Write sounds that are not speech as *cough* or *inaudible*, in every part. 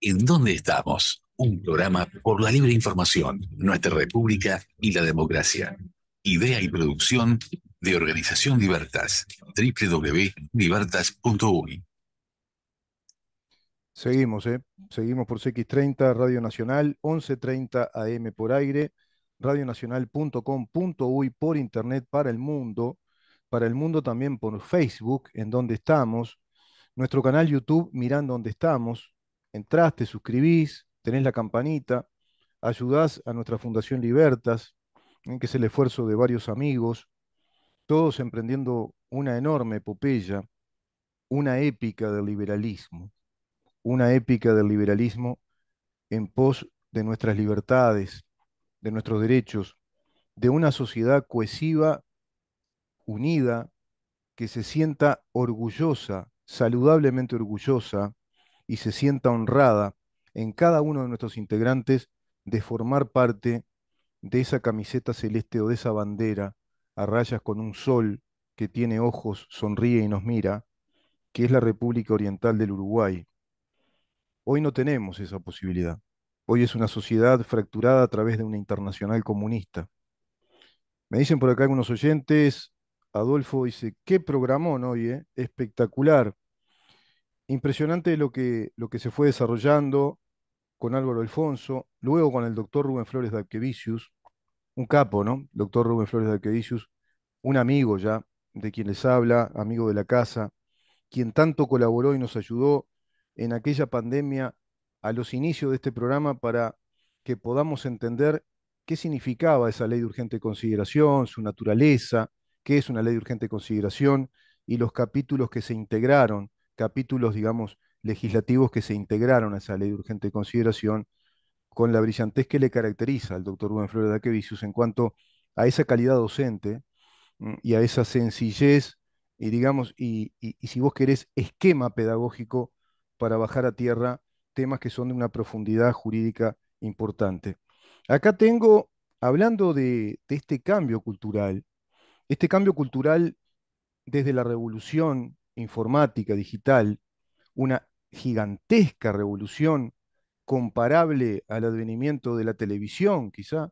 ¿En dónde estamos? Un programa por la libre información, nuestra república y la democracia. Idea y producción de Organización Libertas, www.libertas.uy. Seguimos, ¿eh? Seguimos por CX30, Radio Nacional, 1130 AM por aire, Radio radionacional.com.uy por internet para el mundo, para el mundo también por Facebook, en donde estamos, nuestro canal YouTube, Mirando donde estamos, Entraste, suscribís, tenés la campanita, ayudás a nuestra Fundación Libertas, ¿eh? que es el esfuerzo de varios amigos, todos emprendiendo una enorme epopeya, una épica del liberalismo, una épica del liberalismo en pos de nuestras libertades, de nuestros derechos, de una sociedad cohesiva, unida, que se sienta orgullosa, saludablemente orgullosa y se sienta honrada en cada uno de nuestros integrantes de formar parte de esa camiseta celeste o de esa bandera a rayas con un sol que tiene ojos, sonríe y nos mira, que es la República Oriental del Uruguay. Hoy no tenemos esa posibilidad. Hoy es una sociedad fracturada a través de una internacional comunista. Me dicen por acá algunos oyentes, Adolfo dice, qué programón hoy, ¿eh? espectacular impresionante lo que, lo que se fue desarrollando con Álvaro Alfonso, luego con el doctor Rubén Flores de Alquevicius, un capo, ¿no? Doctor Rubén Flores de Alquevicius, un amigo ya de quien les habla, amigo de la casa, quien tanto colaboró y nos ayudó en aquella pandemia a los inicios de este programa para que podamos entender qué significaba esa ley de urgente consideración, su naturaleza, qué es una ley de urgente consideración y los capítulos que se integraron capítulos, digamos, legislativos que se integraron a esa ley de urgente consideración con la brillantez que le caracteriza al doctor Rubén Flores de Aquevicius en cuanto a esa calidad docente mm, y a esa sencillez y, digamos, y, si vos querés, esquema pedagógico para bajar a tierra temas que son de una profundidad jurídica importante. Acá tengo, hablando de, de este cambio cultural, este cambio cultural desde la revolución informática, digital, una gigantesca revolución comparable al advenimiento de la televisión, quizá,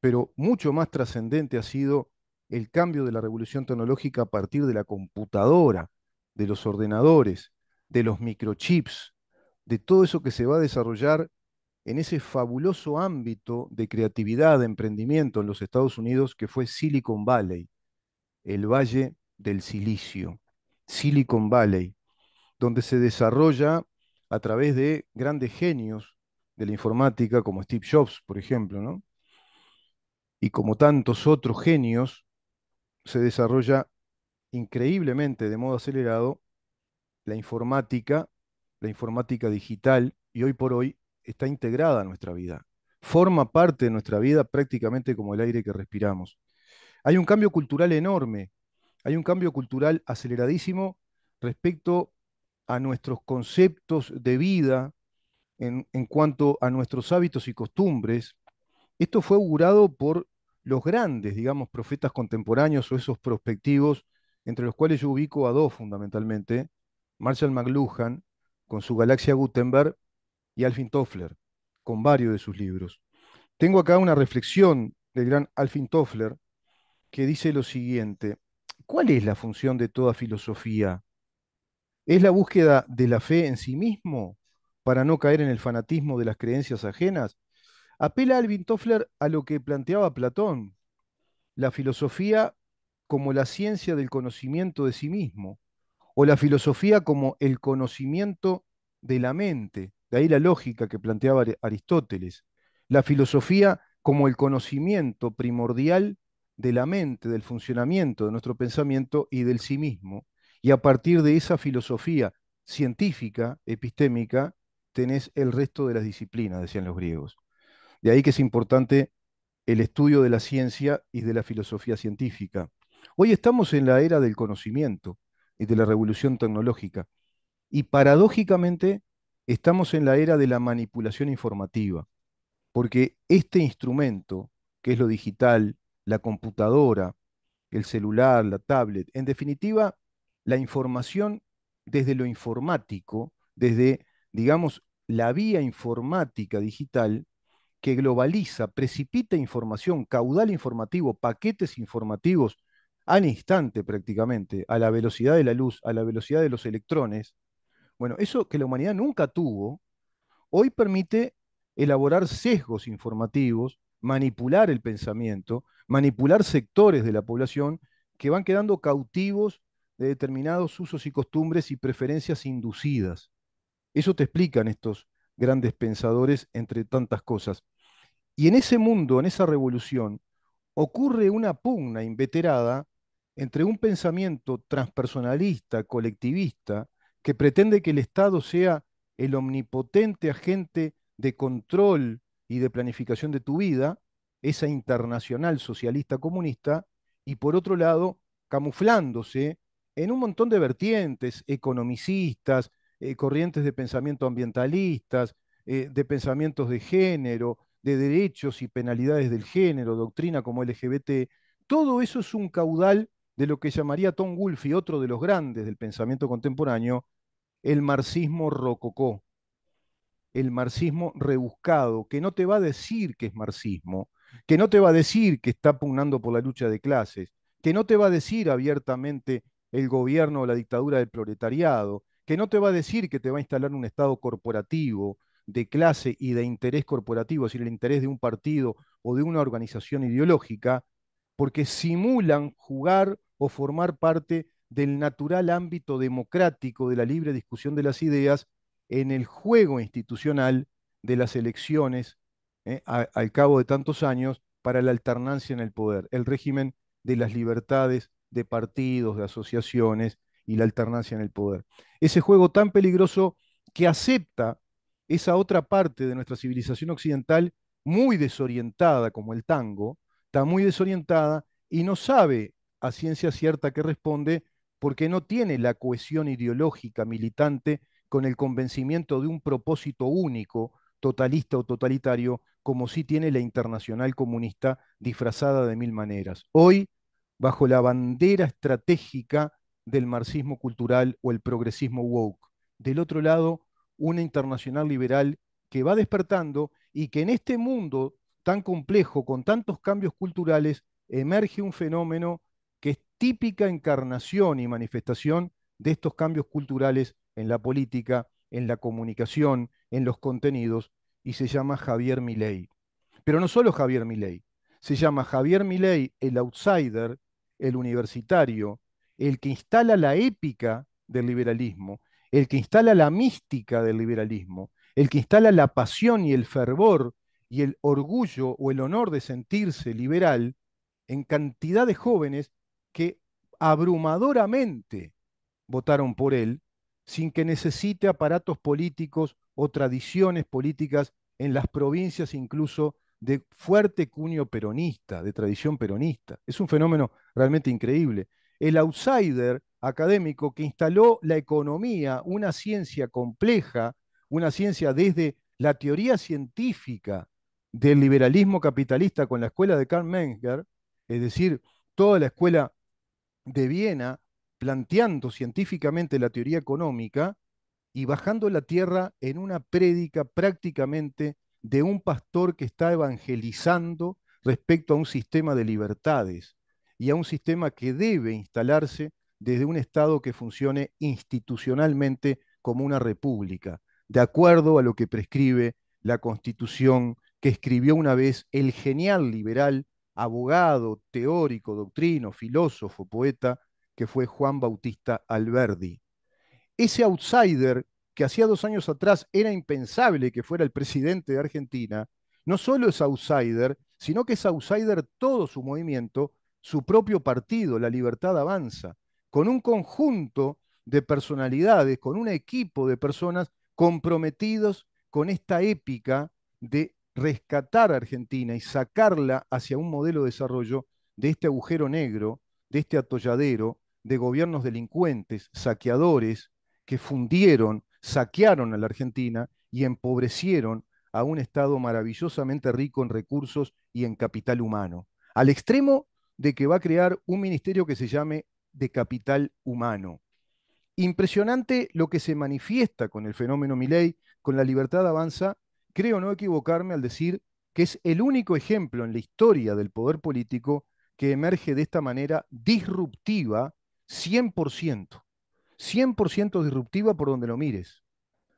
pero mucho más trascendente ha sido el cambio de la revolución tecnológica a partir de la computadora, de los ordenadores, de los microchips, de todo eso que se va a desarrollar en ese fabuloso ámbito de creatividad, de emprendimiento en los Estados Unidos que fue Silicon Valley, el Valle del Silicio. Silicon Valley, donde se desarrolla a través de grandes genios de la informática, como Steve Jobs, por ejemplo, y como tantos otros genios, se desarrolla increíblemente de modo acelerado la informática, la informática digital, y hoy por hoy está integrada a nuestra vida, forma parte de nuestra vida prácticamente como el aire que respiramos. Hay un cambio cultural enorme hay un cambio cultural aceleradísimo respecto a nuestros conceptos de vida, en, cuanto a nuestros hábitos y costumbres. Esto fue augurado por los grandes, digamos, profetas contemporáneos o esos prospectivos, entre los cuales yo ubico a dos fundamentalmente, Marshall McLuhan, con su Galaxia Gutenberg, y Alfin Toffler, con varios de sus libros. Tengo acá una reflexión del gran Alfin Toffler que dice lo siguiente, ¿Cuál es la función de toda filosofía? ¿Es la búsqueda de la fe en sí mismo para no caer en el fanatismo de las creencias ajenas? Apela Alvin Toffler a lo que planteaba Platón, la filosofía como la ciencia del conocimiento de sí mismo, o la filosofía como el conocimiento de la mente, de ahí la lógica que planteaba Aristóteles, la filosofía como el conocimiento primordial de la mente, del funcionamiento de nuestro pensamiento y del sí mismo. Y a partir de esa filosofía científica, epistémica, tenés el resto de las disciplinas, decían los griegos. De ahí que es importante el estudio de la ciencia y de la filosofía científica. Hoy estamos en la era del conocimiento y de la revolución tecnológica. Y paradójicamente estamos en la era de la manipulación informativa, porque este instrumento, que es lo digital, la computadora, el celular, la tablet, en definitiva, la información desde lo informático, desde, digamos, la vía informática digital que globaliza, precipita información, caudal informativo, paquetes informativos al instante prácticamente, a la velocidad de la luz, a la velocidad de los electrones. Bueno, eso que la humanidad nunca tuvo, hoy permite elaborar sesgos informativos, manipular el pensamiento, manipular sectores de la población que van quedando cautivos de determinados usos y costumbres y preferencias inducidas. Eso te explican estos grandes pensadores, entre tantas cosas. Y en ese mundo, en esa revolución, ocurre una pugna inveterada entre un pensamiento transpersonalista, colectivista, que pretende que el Estado sea el omnipotente agente de control y de planificación de tu vida, esa internacional socialista comunista, y por otro lado, camuflándose en un montón de vertientes economicistas, eh, corrientes de pensamiento ambientalistas, eh, de pensamientos de género, de derechos y penalidades del género, doctrina como LGBT, todo eso es un caudal de lo que llamaría Tom Wolfe y otro de los grandes del pensamiento contemporáneo, el marxismo rococó, el marxismo rebuscado, que no te va a decir que es marxismo, que no te va a decir que está pugnando por la lucha de clases, que no te va a decir abiertamente el gobierno o la dictadura del proletariado, que no te va a decir que te va a instalar un Estado corporativo de clase y de interés corporativo, es decir, el interés de un partido o de una organización ideológica, porque simulan jugar o formar parte del natural ámbito democrático de la libre discusión de las ideas en el juego institucional de las elecciones eh, al cabo de tantos años para la alternancia en el poder, el régimen de las libertades de partidos, de asociaciones y la alternancia en el poder. Ese juego tan peligroso que acepta esa otra parte de nuestra civilización occidental muy desorientada como el tango, está muy desorientada y no sabe a ciencia cierta qué responde porque no tiene la cohesión ideológica militante con el convencimiento de un propósito único, totalista o totalitario, como sí tiene la internacional comunista disfrazada de mil maneras. Hoy, bajo la bandera estratégica del marxismo cultural o el progresismo woke. Del otro lado, una internacional liberal que va despertando y que en este mundo tan complejo, con tantos cambios culturales, emerge un fenómeno que es típica encarnación y manifestación de estos cambios culturales en la política, en la comunicación, en los contenidos, y se llama Javier Milei. Pero no solo Javier Milei, se llama Javier Milei el outsider, el universitario, el que instala la épica del liberalismo, el que instala la mística del liberalismo, el que instala la pasión y el fervor y el orgullo o el honor de sentirse liberal en cantidad de jóvenes que abrumadoramente votaron por él sin que necesite aparatos políticos o tradiciones políticas en las provincias incluso de fuerte cuño peronista, de tradición peronista. Es un fenómeno realmente increíble. El outsider académico que instaló la economía, una ciencia compleja, una ciencia desde la teoría científica del liberalismo capitalista con la escuela de Karl Menger, es decir, toda la escuela de Viena, planteando científicamente la teoría económica y bajando la tierra en una prédica prácticamente de un pastor que está evangelizando respecto a un sistema de libertades y a un sistema que debe instalarse desde un Estado que funcione institucionalmente como una república, de acuerdo a lo que prescribe la Constitución que escribió una vez el genial liberal, abogado, teórico, doctrino, filósofo, poeta que fue Juan Bautista Alberdi. Ese outsider que hacía dos años atrás era impensable que fuera el presidente de Argentina, no solo es outsider, sino que es outsider todo su movimiento, su propio partido, La Libertad Avanza, con un conjunto de personalidades, con un equipo de personas comprometidos con esta épica de rescatar a Argentina y sacarla hacia un modelo de desarrollo de este agujero negro, de este atolladero, de gobiernos delincuentes, saqueadores, que fundieron, saquearon a la Argentina y empobrecieron a un Estado maravillosamente rico en recursos y en capital humano, al extremo de que va a crear un ministerio que se llame de capital humano. Impresionante lo que se manifiesta con el fenómeno Milei, con la libertad avanza, creo no equivocarme al decir que es el único ejemplo en la historia del poder político que emerge de esta manera disruptiva 100%, 100% disruptiva por donde lo mires,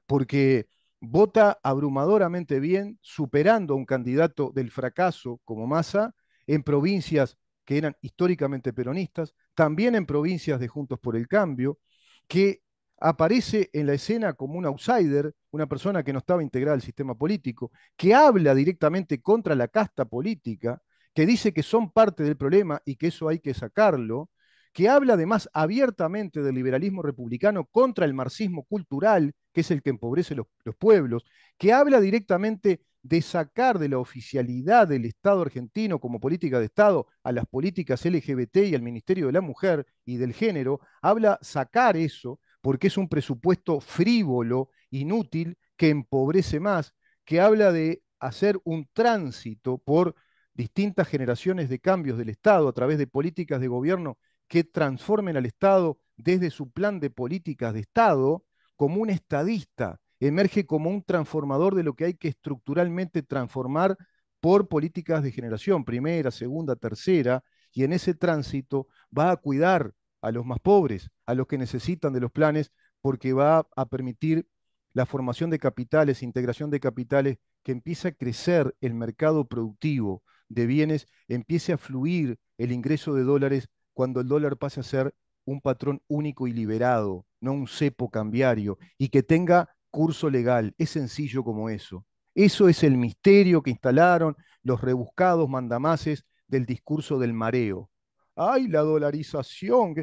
porque vota abrumadoramente bien, superando a un candidato del fracaso como Massa en provincias que eran históricamente peronistas, también en provincias de Juntos por el Cambio, que aparece en la escena como un outsider, una persona que no estaba integrada al sistema político, que habla directamente contra la casta política, que dice que son parte del problema y que eso hay que sacarlo, que habla además abiertamente del liberalismo republicano contra el marxismo cultural, que es el que empobrece los, pueblos, que habla directamente de sacar de la oficialidad del Estado argentino como política de Estado a las políticas LGBT y al Ministerio de la Mujer y del Género, habla sacar eso porque es un presupuesto frívolo, inútil, que empobrece más, que habla de hacer un tránsito por distintas generaciones de cambios del Estado a través de políticas de gobierno que transformen al Estado desde su plan de políticas de Estado como un estadista, emerge como un transformador de lo que hay que estructuralmente transformar por políticas de generación, primera, segunda, tercera, y en ese tránsito va a cuidar a los más pobres, a los que necesitan de los planes, porque va a permitir la formación de capitales, integración de capitales, que empiece a crecer el mercado productivo de bienes, empiece a fluir el ingreso de dólares cuando el dólar pase a ser un patrón único y liberado, no un cepo cambiario, y que tenga curso legal. Es sencillo como eso. Eso es el misterio que instalaron los rebuscados mandamases del discurso del mareo. ¡Ay, la dolarización!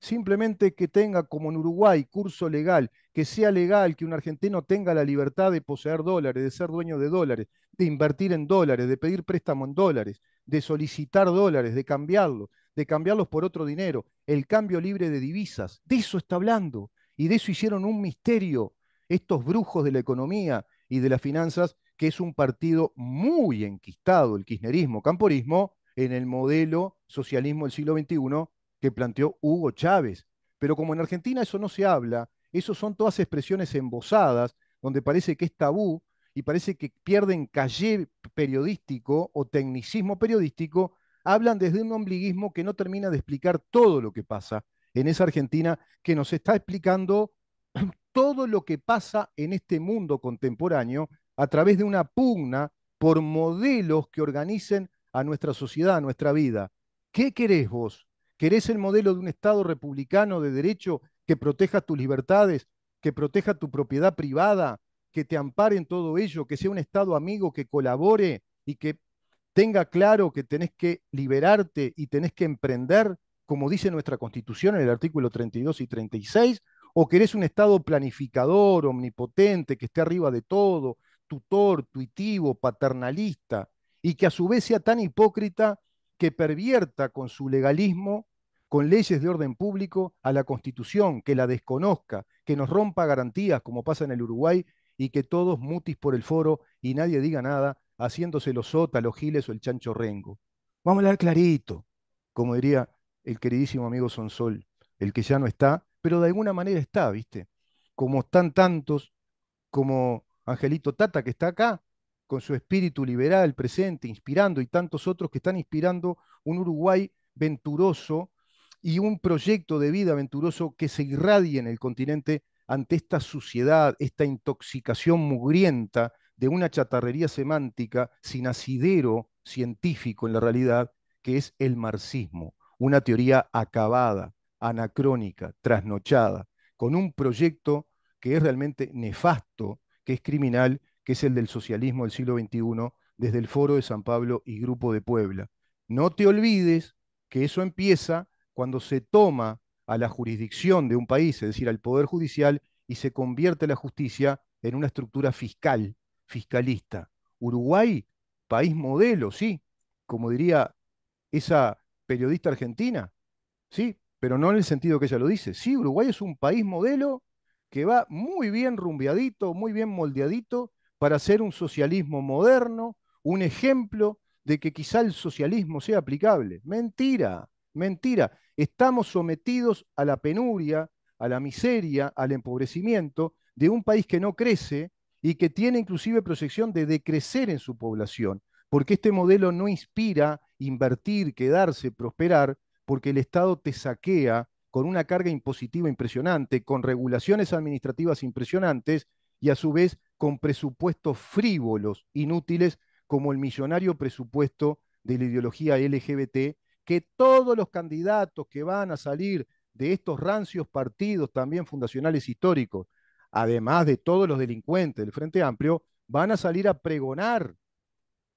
Simplemente que tenga, como en Uruguay, curso legal, que sea legal, que un argentino tenga la libertad de poseer dólares, de ser dueño de dólares, de invertir en dólares, de pedir préstamo en dólares, de solicitar dólares, de cambiarlo, de cambiarlos por otro dinero, el cambio libre de divisas. De eso está hablando y de eso hicieron un misterio estos brujos de la economía y de las finanzas, que es un partido muy enquistado, el kirchnerismo, camporismo, en el modelo socialismo del siglo XXI que planteó Hugo Chávez. Pero como en Argentina eso no se habla, eso son todas expresiones embosadas, donde parece que es tabú y parece que pierden calle periodístico o tecnicismo periodístico hablan desde un ombliguismo que no termina de explicar todo lo que pasa en esa Argentina, que nos está explicando *clears throat* todo lo que pasa en este mundo contemporáneo a través de una pugna por modelos que organicen a nuestra sociedad, a nuestra vida. ¿Qué querés vos? ¿Querés el modelo de un Estado republicano de derecho que proteja tus libertades, que proteja tu propiedad privada, que te ampare en todo ello, que sea un Estado amigo, que colabore y que tenga claro que tenés que liberarte y tenés que emprender, como dice nuestra Constitución en el artículo 32 y 36, o querés un Estado planificador, omnipotente, que esté arriba de todo, tutor, tuitivo, paternalista, y que a su vez sea tan hipócrita que pervierta con su legalismo, con leyes de orden público, a la Constitución, que la desconozca, que nos rompa garantías, como pasa en el Uruguay, y que todos mutis por el foro y nadie diga nada, haciéndose los sota, los giles o el chancho rengo. Vamos a hablar clarito, como diría el queridísimo amigo Sonsol, el que ya no está, pero de alguna manera está, ¿viste? Como están tantos, como Angelito Tata, que está acá, con su espíritu liberal presente, inspirando, y tantos otros que están inspirando un Uruguay venturoso y un proyecto de vida venturoso que se irradie en el continente ante esta suciedad, esta intoxicación mugrienta de una chatarrería semántica sin asidero científico en la realidad, que es el marxismo, una teoría acabada, anacrónica, trasnochada, con un proyecto que es realmente nefasto, que es criminal, que es el del socialismo del siglo XXI desde el Foro de San Pablo y Grupo de Puebla. No te olvides que eso empieza cuando se toma a la jurisdicción de un país, es decir, al Poder Judicial, y se convierte la justicia en una estructura fiscal fiscalista. Uruguay, país modelo, sí, como diría esa periodista argentina, sí, pero no en el sentido que ella lo dice. Sí, Uruguay es un país modelo que va muy bien rumbiadito, muy bien moldeadito para ser un socialismo moderno, un ejemplo de que quizá el socialismo sea aplicable. Mentira, mentira. Estamos sometidos a la penuria, a la miseria, al empobrecimiento de un país que no crece, y que tiene inclusive proyección de decrecer en su población, porque este modelo no inspira invertir, quedarse, prosperar, porque el Estado te saquea con una carga impositiva impresionante, con regulaciones administrativas impresionantes y a su vez con presupuestos frívolos, inútiles, como el millonario presupuesto de la ideología LGBT, que todos los candidatos que van a salir de estos rancios partidos, también fundacionales históricos, además de todos los delincuentes del Frente Amplio, van a salir a pregonar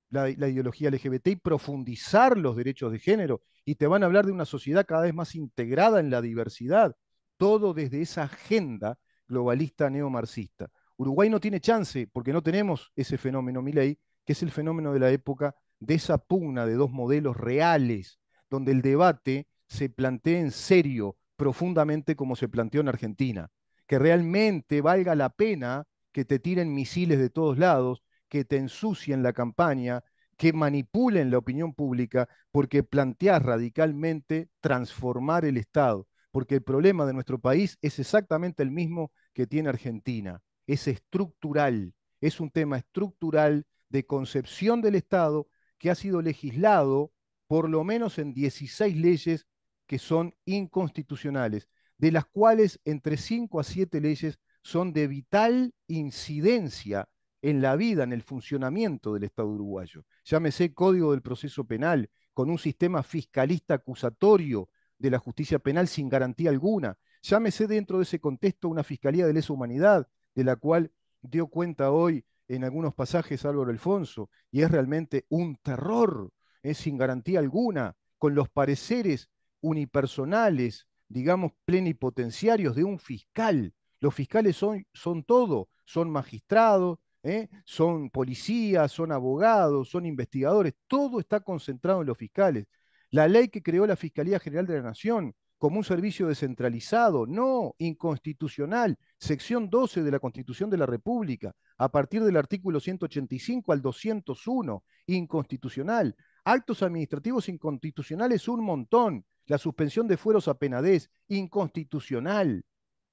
la, ideología LGBT y profundizar los derechos de género. Y te van a hablar de una sociedad cada vez más integrada en la diversidad, todo desde esa agenda globalista neomarxista. Uruguay no tiene chance porque no tenemos ese fenómeno, Milei, que es el fenómeno de la época de esa pugna de dos modelos reales, donde el debate se plantea en serio, profundamente como se planteó en Argentina que realmente valga la pena que te tiren misiles de todos lados, que te ensucien la campaña, que manipulen la opinión pública, porque planteas radicalmente transformar el Estado, porque el problema de nuestro país es exactamente el mismo que tiene Argentina, es estructural, es un tema estructural de concepción del Estado que ha sido legislado por lo menos en 16 leyes que son inconstitucionales de las cuales entre 5 a 7 leyes son de vital incidencia en la vida, en el funcionamiento del Estado uruguayo. Llámese Código del Proceso Penal, con un sistema fiscalista acusatorio de la justicia penal sin garantía alguna. Llámese dentro de ese contexto una Fiscalía de Lesa Humanidad, de la cual dio cuenta hoy en algunos pasajes Álvaro Alfonso, y es realmente un terror, es sin garantía alguna, con los pareceres unipersonales, digamos, plenipotenciarios de un fiscal. Los fiscales son, son todo, son magistrados, ¿eh? son policías, son abogados, son investigadores, todo está concentrado en los fiscales. La ley que creó la Fiscalía General de la Nación como un servicio descentralizado, no, inconstitucional, sección 12 de la Constitución de la República, a partir del artículo 185 al 201, inconstitucional. Actos administrativos inconstitucionales un montón, la suspensión de fueros a Penadez, inconstitucional.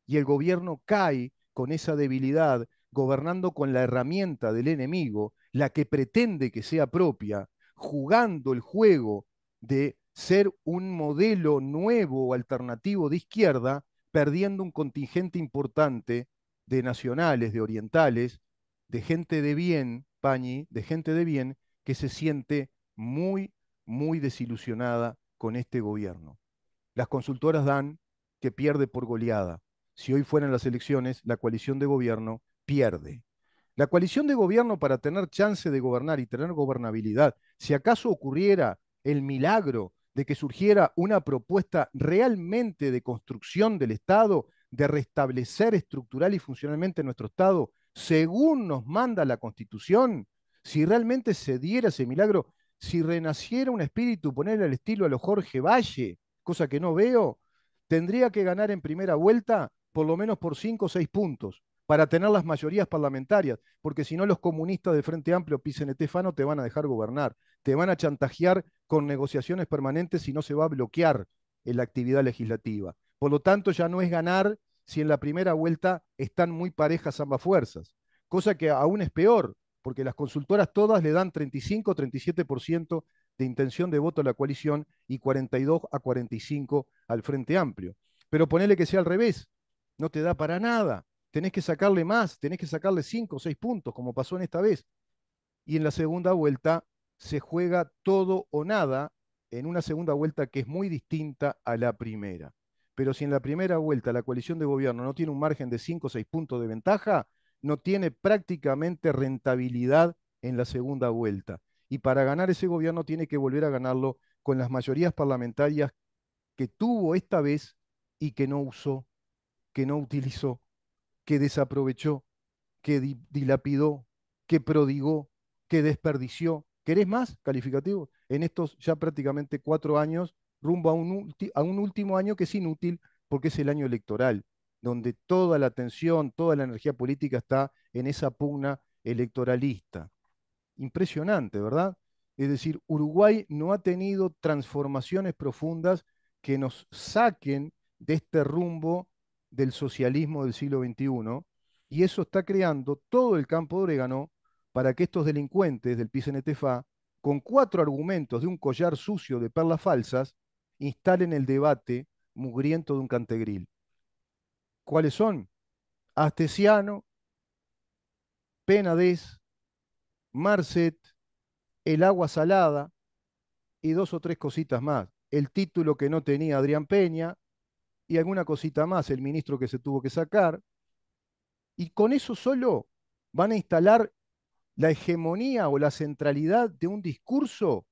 Y el gobierno cae con esa debilidad, gobernando con la herramienta del enemigo, la que pretende que sea propia, jugando el juego de ser un modelo nuevo o alternativo de izquierda, perdiendo un contingente importante de nacionales, de orientales, de gente de bien, Pañi, de gente de bien, que se siente muy, muy desilusionada con este gobierno. Las consultoras dan que pierde por goleada. Si hoy fueran las elecciones, la coalición de gobierno pierde. La coalición de gobierno para tener chance de gobernar y tener gobernabilidad, si acaso ocurriera el milagro de que surgiera una propuesta realmente de construcción del Estado, de restablecer estructural y funcionalmente nuestro Estado, según nos manda la Constitución, si realmente se diera ese milagro, si renaciera un espíritu, poner el estilo a lo Jorge Valle, cosa que no veo, tendría que ganar en primera vuelta por lo menos por cinco o seis puntos para tener las mayorías parlamentarias, porque si no los comunistas de Frente Amplio, pisen te van a dejar gobernar, te van a chantajear con negociaciones permanentes y no se va a bloquear en la actividad legislativa. Por lo tanto, ya no es ganar si en la primera vuelta están muy parejas ambas fuerzas, cosa que aún es peor, porque las consultoras todas le dan 35, 37% de intención de voto a la coalición y 42 a 45 al Frente Amplio. Pero ponele que sea al revés, no te da para nada, tenés que sacarle más, tenés que sacarle 5 o 6 puntos, como pasó en esta vez. Y en la segunda vuelta se juega todo o nada en una segunda vuelta que es muy distinta a la primera. Pero si en la primera vuelta la coalición de gobierno no tiene un margen de 5 o 6 puntos de ventaja, no tiene prácticamente rentabilidad en la segunda vuelta. Y para ganar ese gobierno tiene que volver a ganarlo con las mayorías parlamentarias que tuvo esta vez y que no usó, que no utilizó, que desaprovechó, que dilapidó, que prodigó, que desperdició. ¿Querés más calificativo? En estos ya prácticamente cuatro años, rumbo a un último año que es inútil porque es el año electoral donde toda la atención, toda la energía política está en esa pugna electoralista. Impresionante, ¿verdad? Es decir, Uruguay no ha tenido transformaciones profundas que nos saquen de este rumbo del socialismo del siglo XXI, y eso está creando todo el campo de orégano para que estos delincuentes del PCNTFA con cuatro argumentos de un collar sucio de perlas falsas, instalen el debate mugriento de un cantegril. ¿Cuáles son? Astesiano, Penades, Marcet, El Agua Salada y dos o tres cositas más. El título que no tenía Adrián Peña y alguna cosita más, el ministro que se tuvo que sacar. Y con eso solo van a instalar la hegemonía o la centralidad de un discurso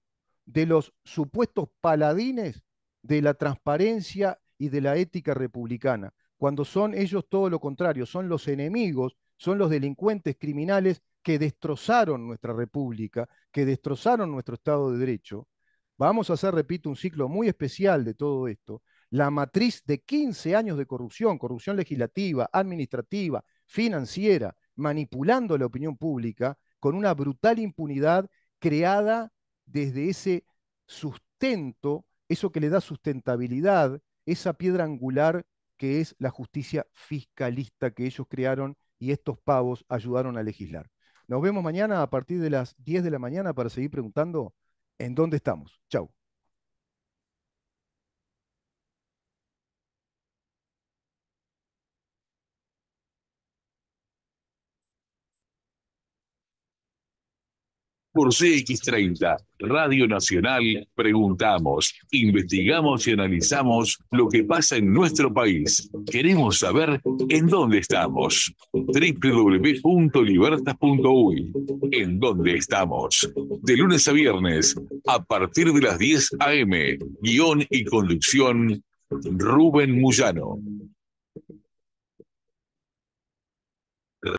de los supuestos paladines de la transparencia y de la ética republicana cuando son ellos todo lo contrario, son los enemigos, son los delincuentes criminales que destrozaron nuestra república, que destrozaron nuestro Estado de Derecho. Vamos a hacer, repito, un ciclo muy especial de todo esto. La matriz de 15 años de corrupción, corrupción legislativa, administrativa, financiera, manipulando la opinión pública con una brutal impunidad creada desde ese sustento, eso que le da sustentabilidad, esa piedra angular que es la justicia fiscalista que ellos crearon y estos pavos ayudaron a legislar. Nos vemos mañana a partir de las 10 de la mañana para seguir preguntando en dónde estamos. Chau. Por CX30, Radio Nacional, preguntamos, investigamos y analizamos lo que pasa en nuestro país. Queremos saber en dónde estamos. www.libertas.uy. En dónde estamos. De lunes a viernes, a partir de las 10 a.m. Guión y conducción, Rubén Muyano.